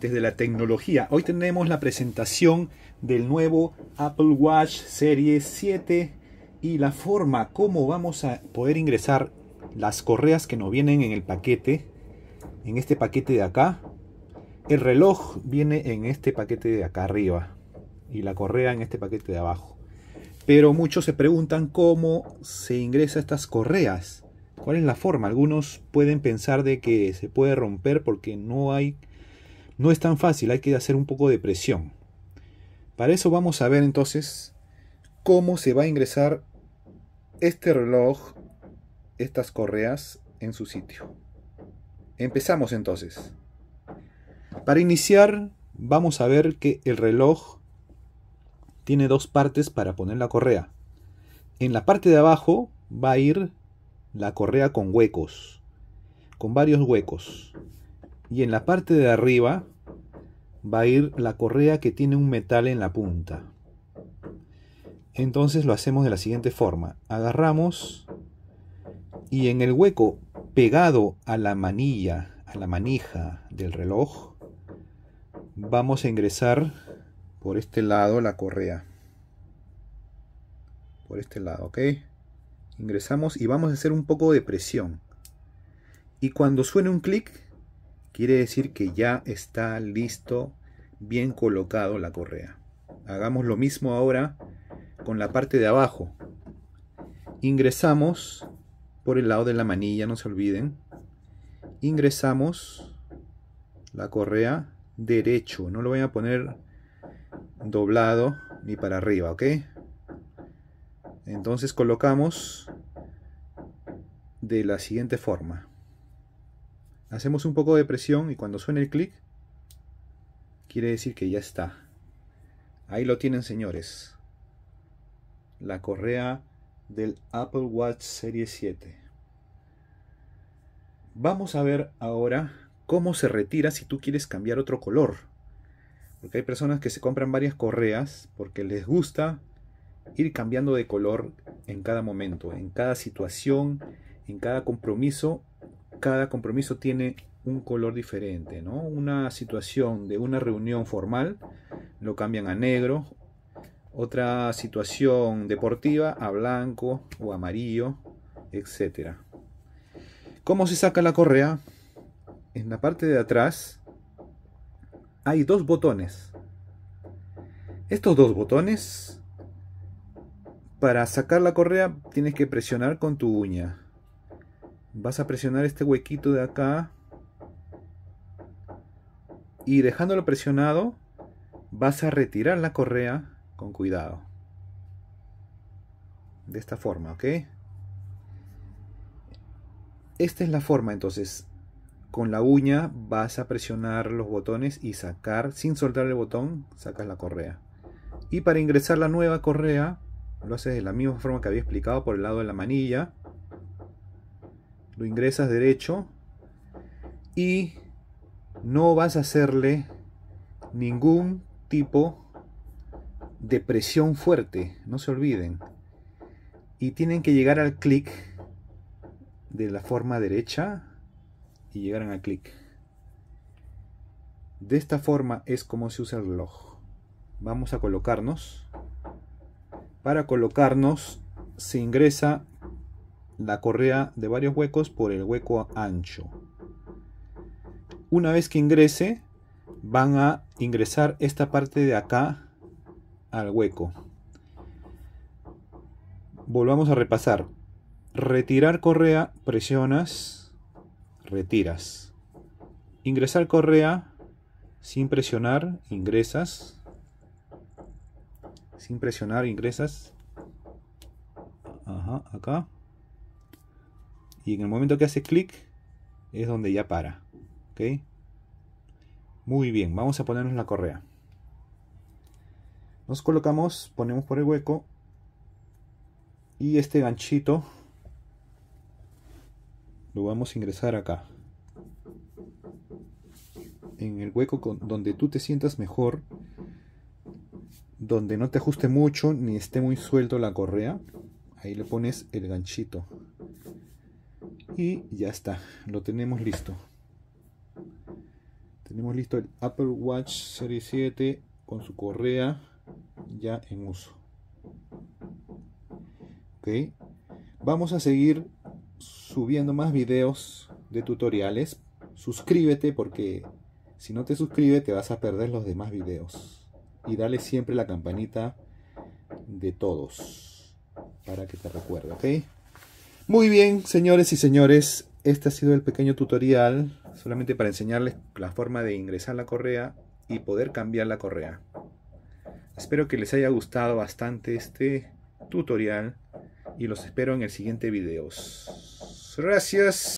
de la tecnología. Hoy tenemos la presentación del nuevo Apple Watch Series 7 y la forma cómo vamos a poder ingresar las correas que nos vienen en el paquete, en este paquete de acá. El reloj viene en este paquete de acá arriba y la correa en este paquete de abajo. Pero muchos se preguntan cómo se ingresa estas correas. ¿Cuál es la forma? Algunos pueden pensar de que se puede romper porque no hay no es tan fácil, hay que hacer un poco de presión. Para eso vamos a ver entonces cómo se va a ingresar este reloj, estas correas en su sitio. Empezamos entonces. Para iniciar vamos a ver que el reloj tiene dos partes para poner la correa. En la parte de abajo va a ir la correa con huecos, con varios huecos y en la parte de arriba va a ir la correa que tiene un metal en la punta. Entonces lo hacemos de la siguiente forma. Agarramos y en el hueco pegado a la manilla, a la manija del reloj, vamos a ingresar por este lado la correa. Por este lado, ¿ok? Ingresamos y vamos a hacer un poco de presión. Y cuando suene un clic, Quiere decir que ya está listo, bien colocado la correa. Hagamos lo mismo ahora con la parte de abajo. Ingresamos por el lado de la manilla, no se olviden. Ingresamos la correa derecho. No lo voy a poner doblado ni para arriba, ¿ok? Entonces colocamos de la siguiente forma. Hacemos un poco de presión y cuando suene el clic, quiere decir que ya está. Ahí lo tienen, señores. La correa del Apple Watch Serie 7. Vamos a ver ahora cómo se retira si tú quieres cambiar otro color. Porque hay personas que se compran varias correas porque les gusta ir cambiando de color en cada momento, en cada situación, en cada compromiso cada compromiso tiene un color diferente, ¿no? Una situación de una reunión formal lo cambian a negro, otra situación deportiva a blanco o amarillo, etc. ¿Cómo se saca la correa? En la parte de atrás hay dos botones. Estos dos botones, para sacar la correa tienes que presionar con tu uña vas a presionar este huequito de acá y dejándolo presionado vas a retirar la correa con cuidado de esta forma ok esta es la forma entonces con la uña vas a presionar los botones y sacar sin soltar el botón sacas la correa y para ingresar la nueva correa lo haces de la misma forma que había explicado por el lado de la manilla lo ingresas derecho y no vas a hacerle ningún tipo de presión fuerte, no se olviden. Y tienen que llegar al clic de la forma derecha y llegar al clic. De esta forma es como se usa el reloj. Vamos a colocarnos. Para colocarnos se ingresa la correa de varios huecos por el hueco ancho. Una vez que ingrese, van a ingresar esta parte de acá al hueco. Volvamos a repasar. Retirar correa, presionas, retiras. Ingresar correa, sin presionar, ingresas. Sin presionar, ingresas. Ajá, acá. Y en el momento que hace clic es donde ya para. ¿Ok? Muy bien, vamos a ponernos la correa. Nos colocamos, ponemos por el hueco. Y este ganchito lo vamos a ingresar acá. En el hueco donde tú te sientas mejor. Donde no te ajuste mucho ni esté muy suelto la correa. Ahí le pones el ganchito. Y ya está, lo tenemos listo. Tenemos listo el Apple Watch Series 7 con su correa ya en uso. Ok, vamos a seguir subiendo más videos de tutoriales. Suscríbete porque si no te suscribes te vas a perder los demás videos. Y dale siempre la campanita de todos para que te recuerde, ¿ok? Muy bien, señores y señores, este ha sido el pequeño tutorial solamente para enseñarles la forma de ingresar la correa y poder cambiar la correa. Espero que les haya gustado bastante este tutorial y los espero en el siguiente video. Gracias.